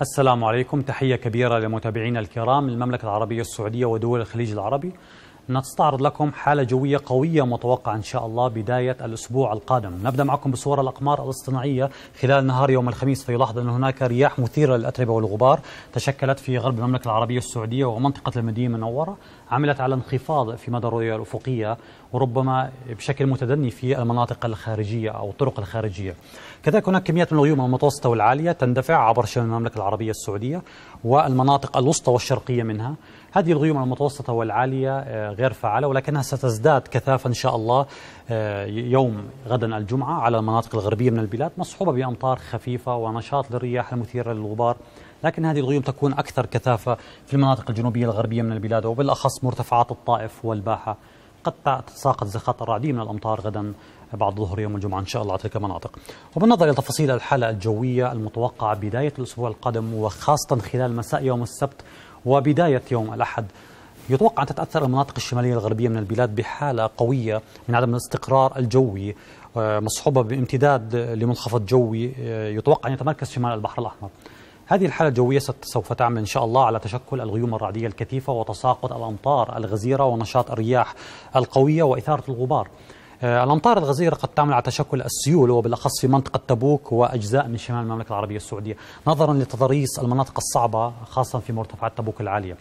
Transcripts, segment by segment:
السلام عليكم تحية كبيرة لمتابعينا الكرام المملكة العربية السعودية ودول الخليج العربي نستعرض لكم حالة جوية قوية متوقعة إن شاء الله بداية الأسبوع القادم نبدأ معكم بصور الأقمار الاصطناعية خلال نهار يوم الخميس فيلاحظ أن هناك رياح مثيرة للأتربة والغبار تشكلت في غرب المملكة العربية السعودية ومنطقة المدينة المنورة عملت على انخفاض في مدى الرؤية الأفقية وربما بشكل متدني في المناطق الخارجية أو الطرق الخارجية كذلك هناك كميات من الغيوم المتوسطة والعالية تندفع عبر شمال المملكة العربية السعودية والمناطق الوسطى والشرقية منها هذه الغيوم المتوسطة والعالية آه، غير فعالة ولكنها ستزداد كثافة إن شاء الله آه، يوم غدا الجمعة على المناطق الغربية من البلاد مصحوبة بأمطار خفيفة ونشاط للرياح المثيرة للغبار لكن هذه الغيوم تكون أكثر كثافة في المناطق الجنوبية الغربية من البلاد وبالأخص مرتفعات الطائف والباحة قد تتساقط زخات الرعدية من الأمطار غدا بعد ظهر يوم الجمعة إن شاء الله على تلك المناطق وبالنظر إلى تفاصيل الحالة الجوية المتوقعة بداية الأسبوع القادم وخاصة خلال مساء يوم السبت وبداية يوم الأحد يتوقع أن تتأثر المناطق الشمالية الغربية من البلاد بحالة قوية من عدم الاستقرار الجوي آه، مصحوبة بامتداد لمنخفض جوي آه، يتوقع أن يتمركز شمال البحر الأحمر هذه الحالة الجوية سوف تعمل إن شاء الله على تشكل الغيوم الرعدية الكثيفة وتساقط الأمطار الغزيرة ونشاط الرياح القوية وإثارة الغبار آه، الأمطار الغزيرة قد تعمل على تشكل السيول وبالأخص في منطقة تبوك وأجزاء من شمال المملكة العربية السعودية نظرا لتضاريس المناطق الصعبة خاصة في مرتفعات تبوك العالية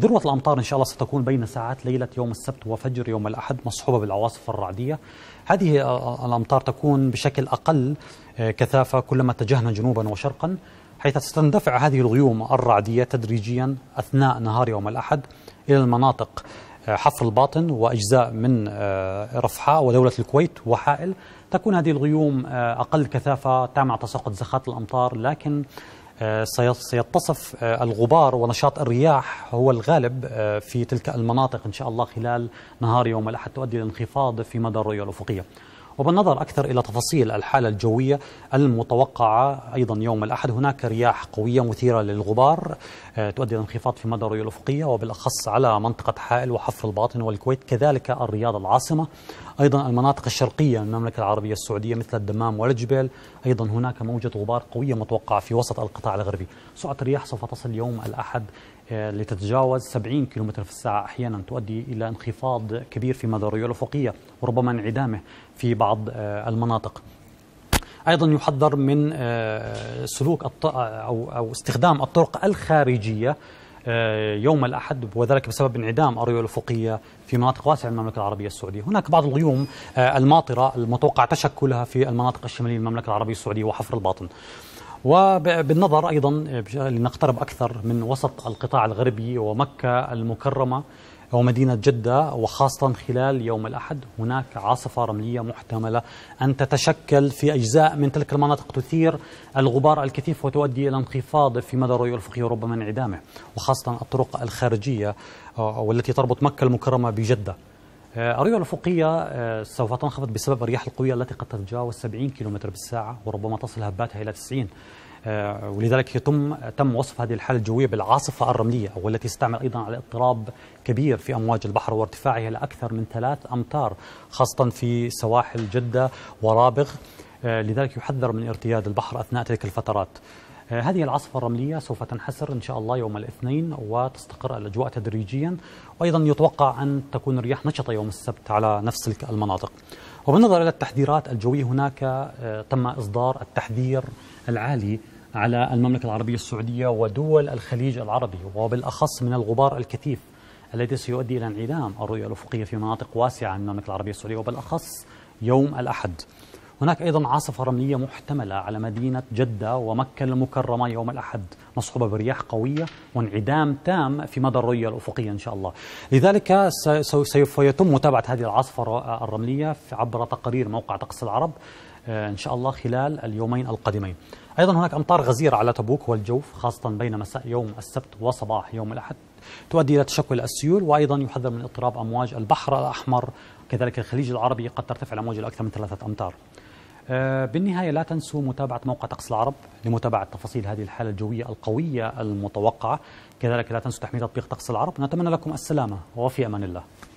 ذروة الأمطار إن شاء الله ستكون بين ساعات ليلة يوم السبت وفجر يوم الأحد مصحوبة بالعواصف الرعدية هذه آه، آه، الأمطار تكون بشكل أقل كثافة كلما اتجهنا جنوبا وشرقا حيث ستندفع هذه الغيوم الرعدية تدريجيا أثناء نهار يوم الأحد إلى المناطق حفر الباطن وأجزاء من آه، رفحاء ودولة الكويت وحائل تكون هذه الغيوم آه، أقل كثافة مع تساقط زخات الأمطار لكن آه، سيتصف الغبار ونشاط الرياح هو الغالب في تلك المناطق إن شاء الله خلال نهار يوم الأحد تؤدي إلى انخفاض في مدى الرؤية الأفقية وبالنظر أكثر إلى تفاصيل الحالة الجوية المتوقعة أيضا يوم الأحد هناك رياح قوية مثيرة للغبار آه، تؤدي إلى انخفاض في مدى الرؤية الأفقية وبالأخص على منطقة حائل وحفر الباطن والكويت كذلك الرياض العاصمة أيضا المناطق الشرقية من المملكة العربية السعودية مثل الدمام والجبال أيضا هناك موجة غبار قوية متوقعة في وسط القطاع الغربي سرعة الرياح سوف تصل يوم الأحد آه، لتتجاوز 70 كم في الساعة أحيانا تؤدي إلى انخفاض كبير في مدى الرؤية الأفقية وربما انعدامه في بعض آه، المناطق ايضا يحذر من آه، سلوك او او استخدام الطرق الخارجيه آه، يوم الاحد وذلك بسبب انعدام الرؤيه الافقيه في مناطق واسعه من المملكه العربيه السعوديه، هناك بعض الغيوم الماطره المتوقع تشكلها في المناطق الشماليه للمملكه العربيه السعوديه وحفر الباطن. وبالنظر ايضا لنقترب اكثر من وسط القطاع الغربي ومكه المكرمه ومدينة جدة وخاصة خلال يوم الأحد هناك عاصفة رملية محتملة أن تتشكل في أجزاء من تلك المناطق تثير الغبار الكثيف وتؤدي إلى انخفاض في مدى الرؤية الأفقية وربما انعدامه وخاصة الطرق الخارجية آه، والتي تربط مكة المكرمة بجدة آه، الرؤية الأفقية آه، سوف تنخفض بسبب الرياح القوية التي قد تتجاوز 70 كم بالساعة وربما تصل هباتها إلى 90 آه، ولذلك يتم تم وصف هذه الحاله الجويه بالعاصفه الرمليه والتي استعمل ايضا على اضطراب كبير في امواج البحر وارتفاعها لاكثر من ثلاث امتار خاصه في سواحل جده ورابغ آه، لذلك يحذر من ارتياد البحر اثناء تلك الفترات. آه، هذه العاصفة الرملية سوف تنحسر إن شاء الله يوم الاثنين وتستقر الأجواء تدريجيا وأيضا يتوقع أن تكون الرياح نشطة يوم السبت على نفس المناطق وبالنظر إلى التحذيرات الجوية هناك تم إصدار التحذير العالي على المملكة العربية السعودية ودول الخليج العربي وبالأخص من الغبار الكثيف الذي سيؤدي إلى انعدام الرؤية الأفقية في مناطق واسعة من المملكة العربية السعودية وبالأخص يوم الأحد هناك أيضا عاصفة رملية محتملة على مدينة جدة ومكة المكرمة يوم الأحد مصحوبة برياح قوية وانعدام تام في مدى الرؤية الأفقية إن شاء الله لذلك سوف يتم متابعة هذه العاصفة الرملية عبر تقارير موقع طقس العرب آه، إن شاء الله خلال اليومين القادمين أيضا هناك أمطار غزيرة على تبوك والجوف خاصة بين مساء يوم السبت وصباح يوم الأحد تؤدي إلى تشكل السيول وأيضا يحذر من اضطراب أمواج البحر الأحمر كذلك الخليج العربي قد ترتفع الأمواج إلى أكثر من ثلاثة أمتار آه، بالنهاية لا تنسوا متابعة موقع طقس العرب لمتابعة تفاصيل هذه الحالة الجوية القوية المتوقعة كذلك لا تنسوا تحميل تطبيق طقس العرب نتمنى لكم السلامة وفي أمان الله